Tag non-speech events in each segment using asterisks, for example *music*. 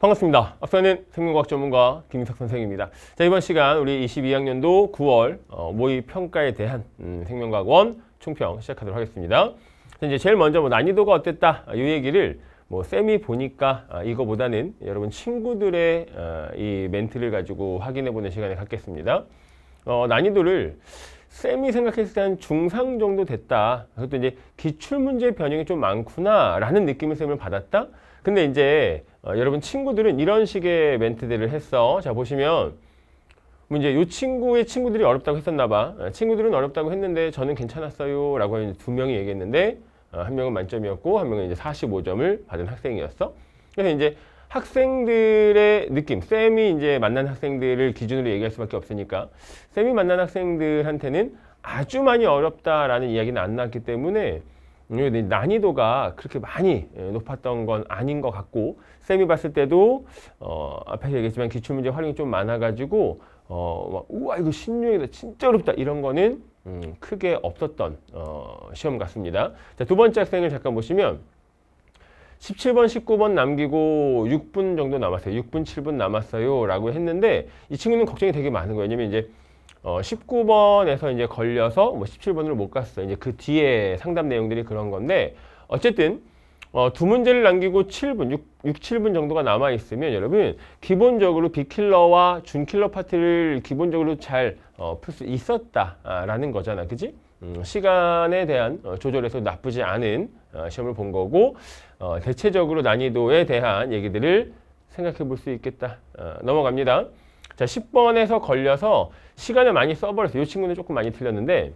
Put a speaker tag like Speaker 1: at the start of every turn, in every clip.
Speaker 1: 반갑습니다. 앞서는 생명과학 전문가 김인석 선생입니다. 자 이번 시간 우리 22학년도 9월 어, 모의 평가에 대한 음, 생명과학원 총평 시작하도록 하겠습니다. 자, 이제 제일 먼저 뭐 난이도가 어땠다 이 아, 얘기를 뭐 쌤이 보니까 아, 이거보다는 여러분 친구들의 아, 이 멘트를 가지고 확인해보는 시간을 갖겠습니다. 어, 난이도를 쌤이 생각했을 때 한 중상 정도 됐다. 그것도 이제 기출문제 변형이 좀 많구나 라는 느낌을 쌤을 받았다. 근데 이제 어, 여러분 친구들은 이런 식의 멘트들을 했어. 자 보시면 뭐 이제 이 친구의 친구들이 어렵다고 했었나 봐. 아, 친구들은 어렵다고 했는데 저는 괜찮았어요. 라고 두 명이 얘기했는데 아, 한 명은 만점이었고 한 명은 이제 45점을 받은 학생이었어. 그래서 이제 학생들의 느낌, 쌤이 이제 만난 학생들을 기준으로 얘기할 수밖에 없으니까 쌤이 만난 학생들한테는 아주 많이 어렵다라는 이야기는 안 나왔기 때문에 예, 난이도가 그렇게 많이 예, 높았던 건 아닌 것 같고 쌤이 봤을 때도 어, 앞에서 얘기했지만 기출문제 활용이 좀 많아가지고 어, 막, 우와 이거 신유이다 진짜 어렵다 이런 거는 음, 크게 없었던 어, 시험 같습니다. 자, 두 번째 학생을 잠깐 보시면 17번, 19번 남기고 6분 정도 남았어요. 6분, 7분 남았어요. 라고 했는데 이 친구는 걱정이 되게 많은 거예요. 왜냐면 이제 어, 19번에서 이제 걸려서 뭐 17번으로 못 갔어. 이제 그 뒤에 상담 내용들이 그런 건데 어쨌든 어, 두 문제를 남기고 7분, 6, 6, 7분 정도가 남아 있으면 여러분 기본적으로 비킬러와 준킬러 파트를 기본적으로 잘 어, 풀수 있었다라는 거잖아. 그지? 음, 시간에 대한 어, 조절에서 나쁘지 않은 어, 시험을 본 거고 어, 대체적으로 난이도에 대한 얘기들을 생각해 볼 수 있겠다. 넘어갑니다. 자, 10번에서 걸려서 시간을 많이 써버려서 이 친구는 조금 많이 틀렸는데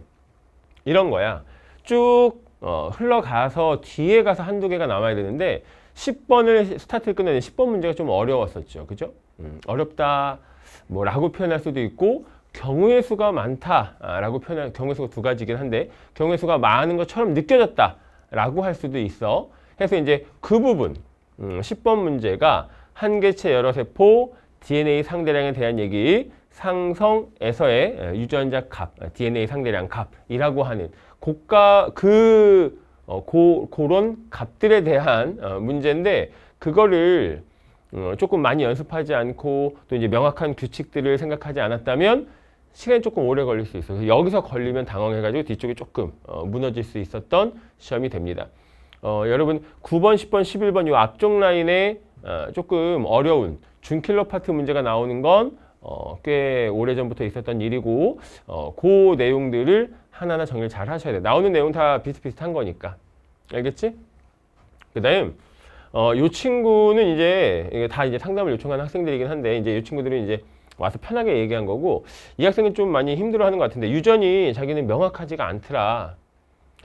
Speaker 1: 이런 거야. 쭉 어, 흘러가서 뒤에 가서 한두 개가 남아야 되는데 10번을 스타트를 끊어낸 10번 문제가 좀 어려웠었죠. 그죠? 음, 어렵다 뭐 라고 표현할 수도 있고 경우의 수가 많다라고 아, 표현할 경우의 수가 두 가지긴 한데 경우의 수가 많은 것처럼 느껴졌다 라고 할 수도 있어. 해서 이제 그 부분 음, 10번 문제가 한 개체 여러 세포 DNA 상대량에 대한 얘기, 상성에서의 예, 유전자 값, 예, DNA 상대량 값이라고 하는 고가 그 어, 고, 그런 값들에 대한 어, 문제인데 그거를 어, 조금 많이 연습하지 않고 또 이제 명확한 규칙들을 생각하지 않았다면 시간이 조금 오래 걸릴 수 있어요. 여기서 걸리면 당황해가지고 뒤쪽이 조금 어, 무너질 수 있었던 시험이 됩니다. 어, 여러분 9번, 10번, 11번 이 앞쪽 라인에 어, 조금 어려운 준킬로 파트 문제가 나오는 건 어, 꽤 오래전부터 있었던 일이고 어, 그 내용들을 하나하나 정리를 잘 하셔야 돼요 나오는 내용 다 비슷비슷한 거니까 알겠지? 그 다음 어, 이 친구는 이제 다 이제 상담을 요청한 학생들이긴 한데 이제 요 친구들은 이제 와서 편하게 얘기한 거고 이 학생은 좀 많이 힘들어하는 것 같은데 유전이 자기는 명확하지가 않더라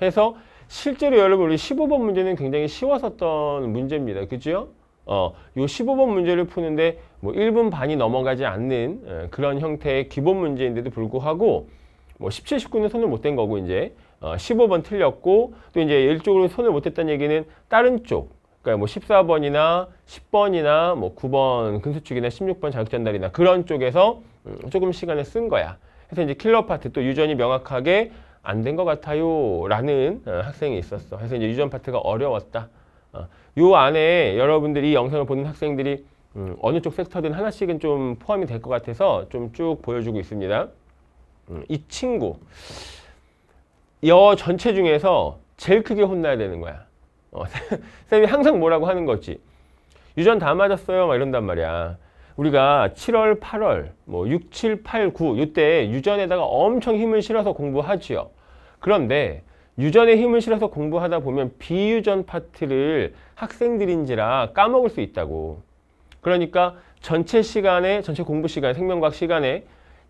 Speaker 1: 해서 실제로 여러분 우리 15번 문제는 굉장히 쉬웠었던 문제입니다 그죠? 렇 어, 요 15번 문제를 푸는데 뭐 1분 반이 넘어가지 않는 어, 그런 형태의 기본 문제인데도 불구하고 뭐 17, 19는 손을 못 댄 거고 이제 어, 15번 틀렸고 또 이제 일쪽으로 손을 못 댔다는 얘기는 다른 쪽 그러니까 뭐 14번이나 10번이나 뭐 9번 근수축이나 16번 자극전달이나 그런 쪽에서 음, 조금 시간을 쓴 거야. 그래서 이제 킬러 파트 또 유전이 명확하게 안 된 것 같아요 라는 어, 학생이 있었어. 그래서 이제 유전 파트가 어려웠다. 어. 요 안에 여러분들이 영상을 보는 학생들이 음, 어느 쪽 섹터든 하나씩은 좀 포함이 될 것 같아서 좀 쭉 보여주고 있습니다. 음, 이 친구 여 전체 중에서 제일 크게 혼나야 되는 거야. 어, *laughs* 쌤이 항상 뭐라고 하는 거지. 유전 다 맞았어요 막 이런단 말이야. 우리가 7월, 8월, 뭐 6, 7, 8, 9 이때 유전에다가 엄청 힘을 실어서 공부하지요. 그런데 유전의 힘을 실어서 공부하다 보면 비유전 파트를 학생들인지라 까먹을 수 있다고. 그러니까 전체 시간에, 전체 공부 시간, 에 생명과학 시간에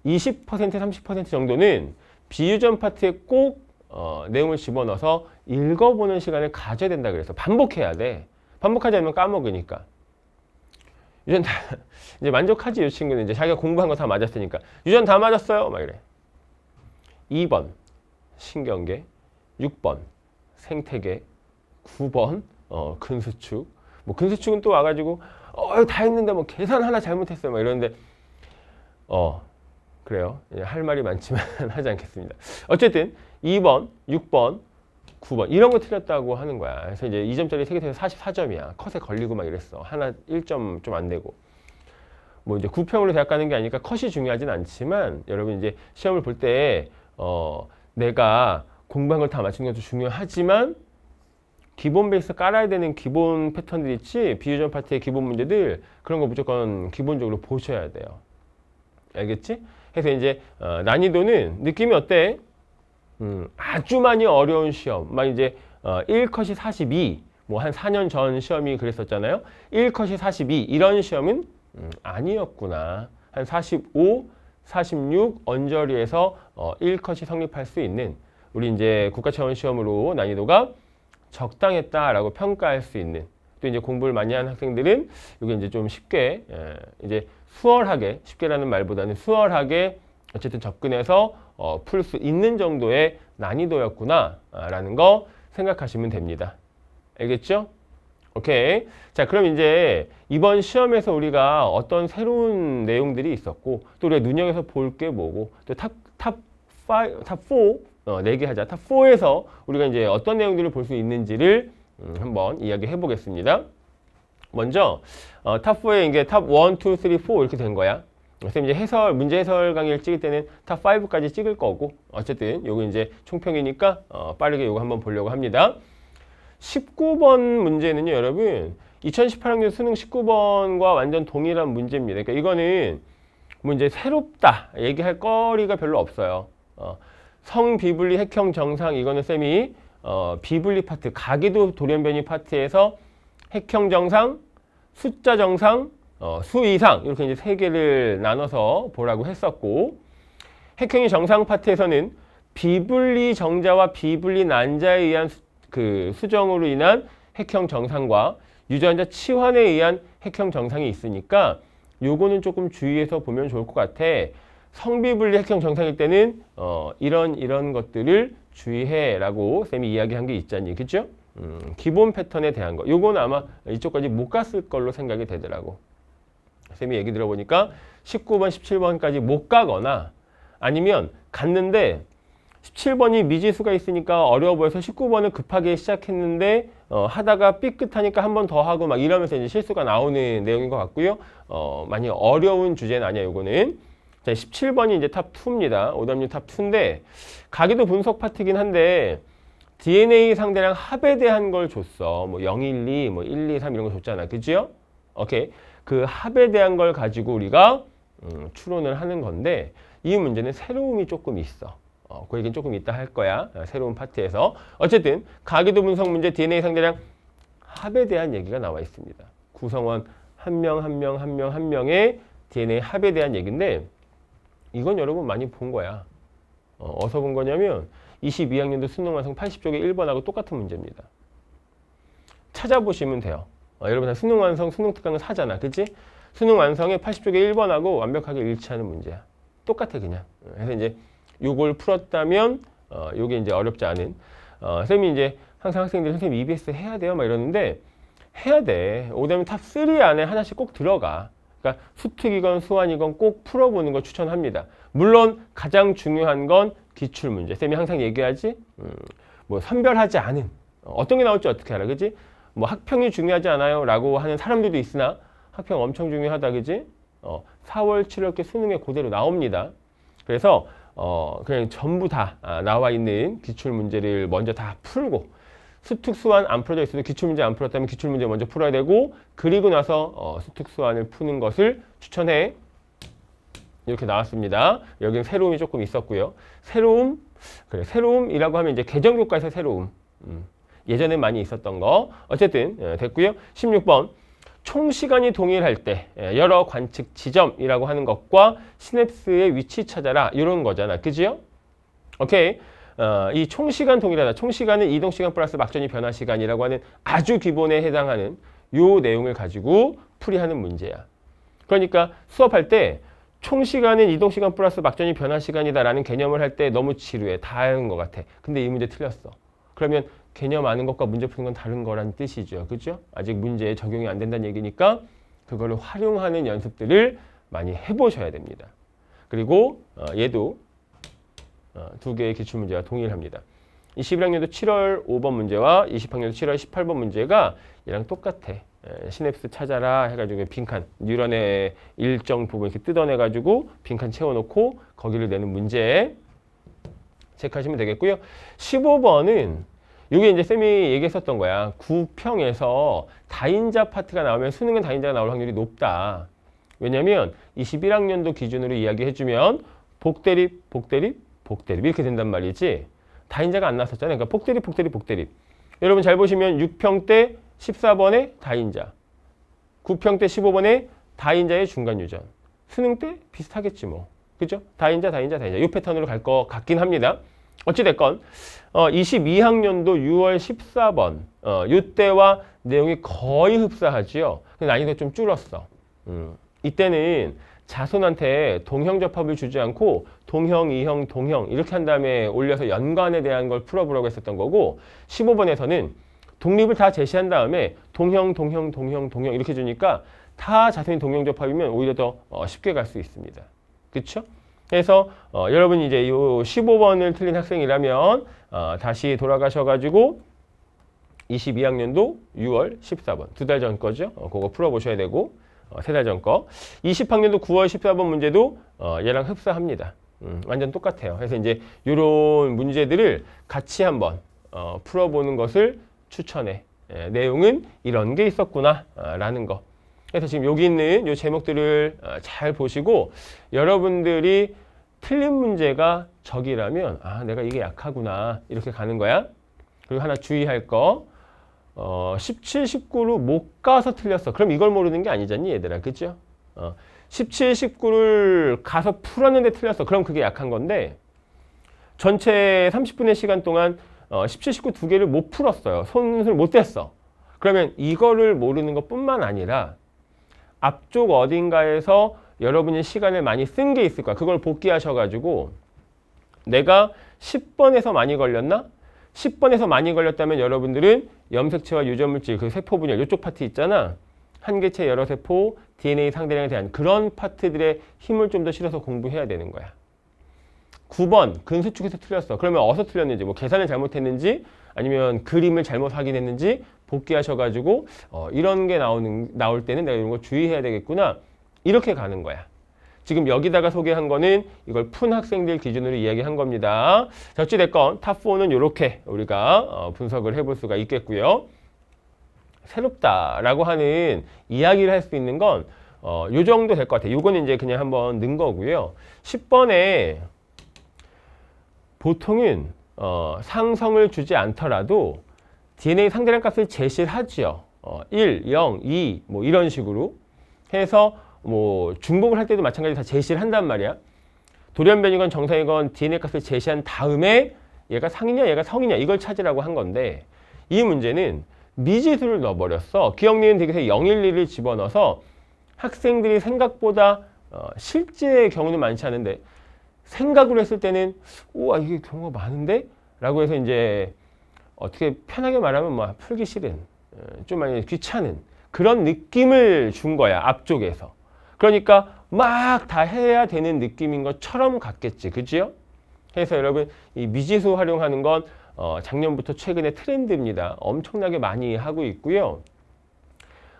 Speaker 1: 20% 30% 정도는 비유전 파트에 꼭 어, 내용을 집어넣어서 읽어보는 시간을 가져야 된다 그래서 반복해야 돼. 반복하지 않으면 까먹으니까. 유전 다, *laughs* 이제 만족하지 이 친구는 이제 자기가 공부한 거 다 맞았으니까. 유전 다 맞았어요. 막 이래. 2번 신경계 6번 생태계, 9번 어, 근수축. 뭐 근수축은 또 와가지고 어, 다 했는데 뭐 계산 하나 잘못했어요. 막 이러는데 어, 그래요. 예, 할 말이 많지만 *laughs* 하지 않겠습니다. 어쨌든 2번, 6번, 9번 이런 거 틀렸다고 하는 거야. 그래서 이제 2점짜리 세개에서 44점이야. 컷에 걸리고 막 이랬어. 하나 1점 좀 안 되고. 뭐 이제 구평으로 대학 가는 게 아니니까 컷이 중요하진 않지만 여러분 이제 시험을 볼 때 어, 내가 공부한 걸 다 맞추는 것도 중요하지만 기본 베이스 깔아야 되는 기본 패턴들 있지 비유전 파트의 기본 문제들 그런 거 무조건 기본적으로 보셔야 돼요 알겠지? 그래서 이제 어, 난이도는 느낌이 어때? 음, 아주 많이 어려운 시험 막 이제 어, 1컷이 42 뭐 한 4년 전 시험이 그랬었잖아요 1컷이 42 이런 시험은 음, 아니었구나 한 45, 46 언저리에서 어, 1컷이 성립할 수 있는 우리 이제 국가 차원 시험으로 난이도가 적당했다라고 평가할 수 있는 또 이제 공부를 많이 하는 학생들은 이게 이제 좀 쉽게 예, 이제 수월하게 쉽게라는 말보다는 수월하게 어쨌든 접근해서 어, 풀 수 있는 정도의 난이도였구나라는 거 생각하시면 됩니다. 알겠죠? 오케이. 자, 그럼 이제 이번 시험에서 우리가 어떤 새로운 내용들이 있었고 또 우리가 눈여겨서 볼 게 뭐고 또 탑탑 5, 탑4 어, 4개 하자. 탑4에서 우리가 이제 어떤 내용들을 볼 수 있는지를 음, 한번 이야기해 보겠습니다. 먼저 어, 탑4에 이제탑 1, 2, 3, 4 이렇게 된 거야. 그래서 이제 해설, 문제 해설 강의를 찍을 때는 탑5까지 찍을 거고 어쨌든 요거 이제 총평이니까 어, 빠르게 요거 한번 보려고 합니다. 19번 문제는요 여러분 2018학년 수능 19번과 완전 동일한 문제입니다. 그러니까 이거는 뭐 이제 새롭다 얘기할 거리가 별로 없어요. 어, 성비분리 핵형 정상 이거는 쌤이 어, 비분리 파트 가기도 돌연변이 파트에서 핵형 정상, 숫자 정상, 어, 수 이상 이렇게 이제 세 개를 나눠서 보라고 했었고 핵형의 정상 파트에서는 비분리 정자와 비분리 난자에 의한 수, 그 수정으로 인한 핵형 정상과 유전자 치환에 의한 핵형 정상이 있으니까 요거는 조금 주의해서 보면 좋을 것 같아. 성비분리 핵형 정상일 때는 어, 이런 이런 것들을 주의해라고 쌤이 이야기한 게 있잖니, 그죠? 음, 기본 패턴에 대한 거. 요건 아마 이쪽까지 못 갔을 걸로 생각이 되더라고. 쌤이 얘기 들어보니까 19번, 17번까지 못 가거나 아니면 갔는데 17번이 미지수가 있으니까 어려워 보여서 19번을 급하게 시작했는데 어, 하다가 삐끗하니까 한 번 더 하고 막 이러면서 이제 실수가 나오는 내용인 것 같고요. 어, 많이 어려운 주제는 아니야, 요거는. 자, 17번이 이제 탑2입니다. 오답률 탑2인데 가기도 분석 파트긴 한데 DNA 상대랑 합에 대한 걸 줬어. 뭐 0, 1, 2, 뭐 1, 2, 3 이런 거 줬잖아. 그지요? 오케이. 그 합에 대한 걸 가지고 우리가 음, 추론을 하는 건데 이 문제는 새로움이 조금 있어. 어, 그 얘기는 조금 이따 할 거야. 아, 새로운 파트에서. 어쨌든 가기도 분석 문제 DNA 상대랑 합에 대한 얘기가 나와 있습니다. 구성원 한 명, 한 명, 한 명, 한 명의 DNA 합에 대한 얘기인데 이건 여러분 많이 본 거야. 어, 어서 본 거냐면 22학년도 수능 완성 80쪽에 1번하고 똑같은 문제입니다. 찾아보시면 돼요. 어, 여러분 다 수능 완성, 수능 특강을 사잖아. 그치? 수능 완성에 80쪽에 1번하고 완벽하게 일치하는 문제야. 똑같아 그냥. 그래서 이제 요걸 풀었다면 어, 요게 이제 어렵지 않은 어, 선생님이 이제 항상 학생들 선생님 EBS 해야 돼요? 막 이러는데 해야 돼. 오다면 탑3 안에 하나씩 꼭 들어가. 그러니까 수특이건 수완이건 꼭 풀어보는 걸 추천합니다. 물론 가장 중요한 건 기출 문제. 쌤이 항상 얘기하지. 음, 뭐 선별하지 않은 어떤 게 나올지 어떻게 알아, 그지? 뭐 학평이 중요하지 않아요라고 하는 사람들도 있으나 학평 엄청 중요하다, 그지? 어, 4월, 7월께 수능에 그대로 나옵니다. 그래서 어, 그냥 전부 다 아, 나와 있는 기출 문제를 먼저 다 풀고 수특수한 안 풀어져 있어도 기출문제 안 풀었다면 기출문제 먼저 풀어야 되고 그리고 나서 어, 수특수한을 푸는 것을 추천해 이렇게 나왔습니다. 여기는 새로움이 조금 있었고요. 새로움, 그래, 새로움이라고 하면 이제 개정교과에서 새로움. 음, 예전에 많이 있었던 거. 어쨌든 예, 됐고요. 16번. 총시간이 동일할 때 예, 여러 관측 지점이라고 하는 것과 시냅스의 위치 찾아라 이런 거잖아. 그지요? 오케이. 어, 이 총시간 동일하다. 총시간은 이동시간 플러스 막전이 변화시간이라고 하는 아주 기본에 해당하는 요 내용을 가지고 풀이하는 문제야. 그러니까 수업할 때 총시간은 이동시간 플러스 막전이 변화시간이다라는 개념을 할 때 너무 지루해. 다 아는 것 같아. 근데 이 문제 틀렸어. 그러면 개념 아는 것과 문제 푸는 건 다른 거란 뜻이죠. 그죠? 아직 문제에 적용이 안 된다는 얘기니까 그걸 활용하는 연습들을 많이 해보셔야 됩니다. 그리고 어, 얘도 어, 두 개의 기출 문제와 동일합니다. 21학년도 7월 5번 문제와 20학년도 7월 18번 문제가 얘랑 똑같아. 시냅스 찾아라 해가지고 빈칸 뉴런의 일정 부분 이렇게 뜯어내가지고 빈칸 채워놓고 거기를 내는 문제 체크하시면 되겠고요. 15번은 이게 이제 쌤이 얘기했었던 거야. 9평에서 다인자 파트가 나오면 수능은 다인자가 나올 확률이 높다. 왜냐면 21학년도 기준으로 이야기해주면 복대립, 복대립, 복대립 이렇게 된단 말이지 다인자가 안 나왔었잖아요. 그러니까 복대립, 복대립, 복대립. 여러분 잘 보시면 6평 때 14번의 다인자, 9평 때 15번의 다인자의 중간 유전. 수능 때 비슷하겠지 뭐. 그죠? 다인자, 다인자, 다인자. 이 패턴으로 갈 것 같긴 합니다. 어찌됐건 어, 22학년도 6월 14번 어, 이때와 내용이 거의 흡사하지요. 난이도 좀 줄었어. 음. 이때는 자손한테 동형 접합을 주지 않고 동형, 이형, 동형 이렇게 한 다음에 올려서 연관에 대한 걸 풀어보라고 했었던 거고 15번에서는 독립을 다 제시한 다음에 동형, 동형, 동형, 동형 이렇게 주니까 다 자손이 동형 접합이면 오히려 더 어, 쉽게 갈 수 있습니다. 그렇죠? 그래서 어, 여러분이 이제 이 15번을 틀린 학생이라면 어, 다시 돌아가셔가지고 22학년도 6월 14번 두 달 전 거죠. 어, 그거 풀어보셔야 되고 어, 세달 전 거. 20학년도 9월 14번 문제도 어, 얘랑 흡사합니다. 음, 완전 똑같아요. 그래서 이제 이런 문제들을 같이 한번 어, 풀어보는 것을 추천해. 예, 내용은 이런 게 있었구나 아, 라는 거. 그래서 지금 여기 있는 이 제목들을 아, 잘 보시고 여러분들이 틀린 문제가 적이라면 아 내가 이게 약하구나 이렇게 가는 거야. 그리고 하나 주의할 거 어, 17, 19로 못 가서 틀렸어. 그럼 이걸 모르는 게 아니잖니 얘들아. 그죠? 어, 17, 19를 가서 풀었는데 틀렸어. 그럼 그게 약한 건데 전체 30분의 시간 동안 어, 17, 19 두 개를 못 풀었어요. 손을 못 댔어. 그러면 이거를 모르는 것뿐만 아니라 앞쪽 어딘가에서 여러분이 시간을 많이 쓴 게 있을 거야. 그걸 복귀하셔가지고 내가 10번에서 많이 걸렸나? 10번에서 많이 걸렸다면 여러분들은 염색체와 유전물질, 그 세포 분열, 이쪽 파트 있잖아. 한 개체 여러 세포, DNA 상대량에 대한 그런 파트들의 힘을 좀 더 실어서 공부해야 되는 거야. 9번, 근수축에서 틀렸어. 그러면 어서 틀렸는지, 뭐 계산을 잘못했는지, 아니면 그림을 잘못 확인했는지, 복귀하셔가지고, 어, 이런 게 나오는, 나올 때는 내가 이런 거 주의해야 되겠구나. 이렇게 가는 거야. 지금 여기다가 소개한 거는 이걸 푼 학생들 기준으로 이야기한 겁니다. 자, 어찌됐건 탑4는 이렇게 우리가 어, 분석을 해볼 수가 있겠고요. 새롭다라고 하는 이야기를 할 수 있는 건 어, 요 정도 될 것 같아요. 요건 이제 그냥 한번 넣은 거고요. 10번에 보통은 어, 상성을 주지 않더라도 DNA 상대량 값을 제시를하죠 어, 1, 0, 2 뭐 이런 식으로 해서 뭐 중복을 할 때도 마찬가지로 다 제시를 한단 말이야. 돌연변이건 정상이건 DNA 값을 제시한 다음에 얘가 상이냐 얘가 성이냐 이걸 찾으라고 한 건데 이 문제는 미지수를 넣어버렸어. 기억니은 대기세 011을 집어넣어서 학생들이 생각보다 어, 실제 경우는 많지 않은데 생각을 했을 때는 우와 이게 경우가 많은데? 라고 해서 이제 어떻게 편하게 말하면 뭐 풀기 싫은 어, 좀 많이 귀찮은 그런 느낌을 준 거야 앞쪽에서 그러니까 막 다 해야 되는 느낌인 것처럼 같겠지. 그지요? 그래서 여러분 이 미지수 활용하는 건 어, 작년부터 최근의 트렌드입니다. 엄청나게 많이 하고 있고요.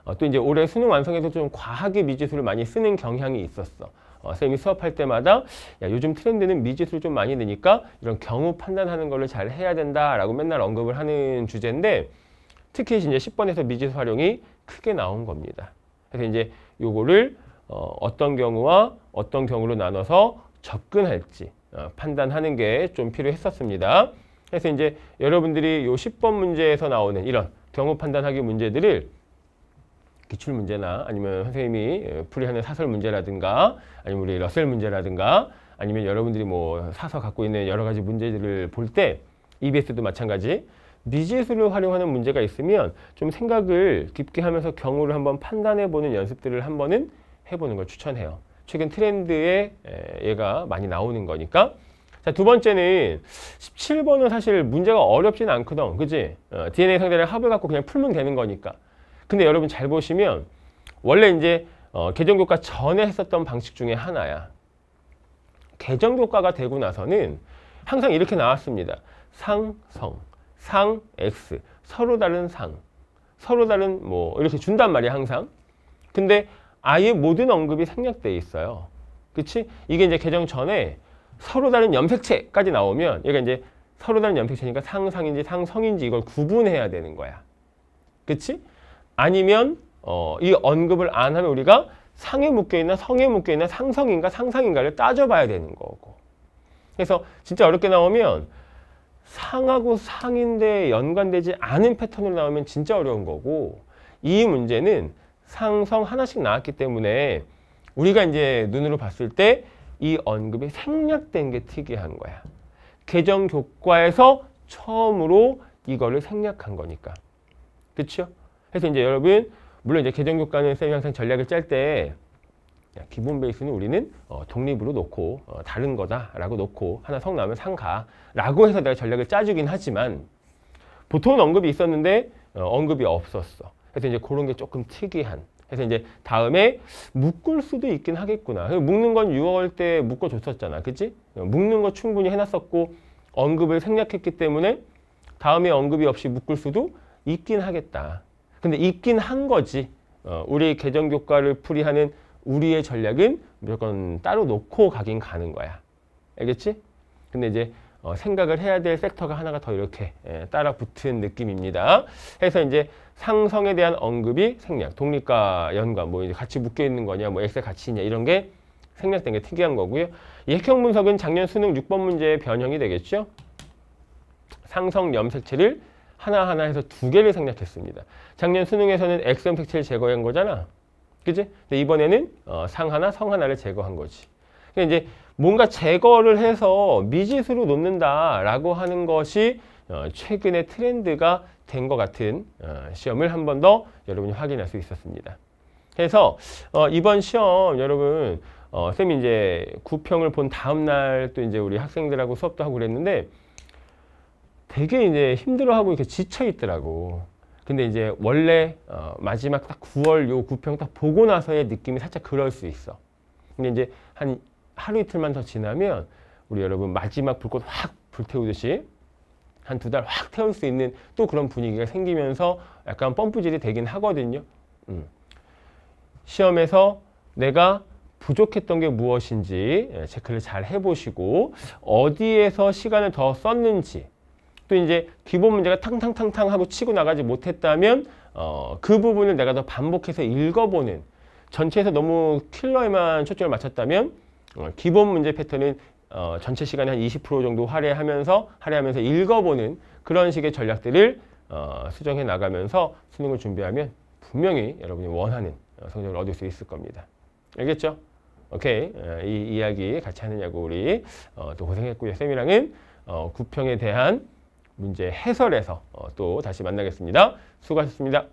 Speaker 1: 어, 또 이제 올해 수능 완성에서 좀 과하게 미지수를 많이 쓰는 경향이 있었어. 어, 선생님이 수업할 때마다 야, 요즘 트렌드는 미지수를 좀 많이 내니까 이런 경우 판단하는 걸로 잘 해야 된다라고 맨날 언급을 하는 주제인데 특히 이제 10번에서 미지수 활용이 크게 나온 겁니다. 그래서 이제 요거를 어, 어떤 경우와 어떤 경우로 나눠서 접근할지 어, 판단하는 게 좀 필요했었습니다. 그래서 이제 여러분들이 요 10번 문제에서 나오는 이런 경우 판단하기 문제들을 기출 문제나 아니면 선생님이 예, 풀이하는 사설 문제라든가 아니면 우리 러셀 문제라든가 아니면 여러분들이 뭐 사서 갖고 있는 여러 가지 문제들을 볼 때 EBS도 마찬가지 미지수를 활용하는 문제가 있으면 좀 생각을 깊게 하면서 경우를 한번 판단해 보는 연습들을 한 번은 해보는 걸 추천해요. 최근 트렌드에 얘가 많이 나오는 거니까 자, 두 번째는 17번은 사실 문제가 어렵진 않거든. 그지? 어, DNA 상대를 합을 갖고 그냥 풀면 되는 거니까. 근데 여러분 잘 보시면 원래 이제 어, 개정교과 전에 했었던 방식 중에 하나야. 개정교과가 되고 나서는 항상 이렇게 나왔습니다. 상성, 상, x, 서로 다른 상, 서로 다른 뭐 이렇게 준단 말이야 항상. 근데 아예 모든 언급이 생략되어 있어요. 그치? 이게 이제 개정 전에 서로 다른 염색체까지 나오면 얘가 이제 서로 다른 염색체니까 상상인지 상성인지 이걸 구분해야 되는 거야. 그치? 아니면 어, 이 언급을 안 하면 우리가 상에 묶여있나 성에 묶여있나 상성인가 상상인가를 따져봐야 되는 거고. 그래서 진짜 어렵게 나오면 상하고 상인데 연관되지 않은 패턴으로 나오면 진짜 어려운 거고 이 문제는 상성 하나씩 나왔기 때문에 우리가 이제 눈으로 봤을 때 이 언급이 생략된 게 특이한 거야. 개정 교과에서 처음으로 이거를 생략한 거니까. 그렇죠? 그래서 이제 여러분 물론 이제 개정 교과는 쌤이 항상 전략을 짤 때 기본 베이스는 우리는 어, 독립으로 놓고 어, 다른 거다라고 놓고 하나 성 나면 상가라고 해서 내가 전략을 짜주긴 하지만 보통 언급이 있었는데 어, 언급이 없었어. 그래서 이제 그런 게 조금 특이한. 그래서 이제 다음에 묶을 수도 있긴 하겠구나. 묶는 건 6월 때 묶어줬었잖아. 그치? 묶는 거 충분히 해놨었고 언급을 생략했기 때문에 다음에 언급이 없이 묶을 수도 있긴 하겠다. 근데 있긴 한 거지. 어, 우리 개정 교과를 풀이하는 우리의 전략은 무조건 따로 놓고 가긴 가는 거야. 알겠지? 근데 이제 어, 생각을 해야 될 섹터가 하나가 더 이렇게 예, 따라 붙은 느낌입니다. 해서 이제 상성에 대한 언급이 생략, 독립과 연관, 뭐 이제 같이 묶여 있는 거냐, 뭐 엑셀 같이 있냐 이런 게 생략된 게 특이한 거고요. 이 핵형 분석은 작년 수능 6번 문제의 변형이 되겠죠. 상성 염색체를 하나하나 해서 두 개를 생략했습니다. 작년 수능에서는 X 염색체를 제거한 거잖아. 그지? 근데 이번에는 어, 상 하나, 성 하나를 제거한 거지. 근데 그러니까 이제 뭔가 제거를 해서 미지수로 놓는다라고 하는 것이 어, 최근의 트렌드가 된 것 같은 어, 시험을 한 번 더 여러분이 확인할 수 있었습니다. 그래서 어, 이번 시험 여러분 쌤이 이제 구평을 본 다음 날 또 이제 우리 학생들하고 수업도 하고 그랬는데 되게 이제 힘들어하고 이렇게 지쳐 있더라고. 근데 이제 원래 마지막 딱 9월 요 구평 딱 보고 나서의 느낌이 살짝 그럴 수 있어. 근데 이제 한 하루 이틀만 더 지나면 우리 여러분 마지막 불꽃 확 불태우듯이 한 두 달 확 태울 수 있는 또 그런 분위기가 생기면서 약간 펌프질이 되긴 하거든요. 음. 시험에서 내가 부족했던 게 무엇인지 예, 체크를 잘 해보시고 어디에서 시간을 더 썼는지 또 이제 기본 문제가 탕탕탕탕 하고 치고 나가지 못했다면 어, 그 부분을 내가 더 반복해서 읽어보는 전체에서 너무 킬러에만 초점을 맞췄다면 어, 기본 문제 패턴은 어, 전체 시간에한 20% 정도 할애하면서 할애하면서 읽어보는 그런 식의 전략들을 어, 수정해 나가면서 수능을 준비하면 분명히 여러분이 원하는 어, 성적을 얻을 수 있을 겁니다. 알겠죠? 오케이. 어, 이 이야기 같이 하느냐고 우리 어, 또 고생했고요. 쌤이랑은 어, 구평에 대한 문제 해설에서 어, 또 다시 만나겠습니다. 수고하셨습니다.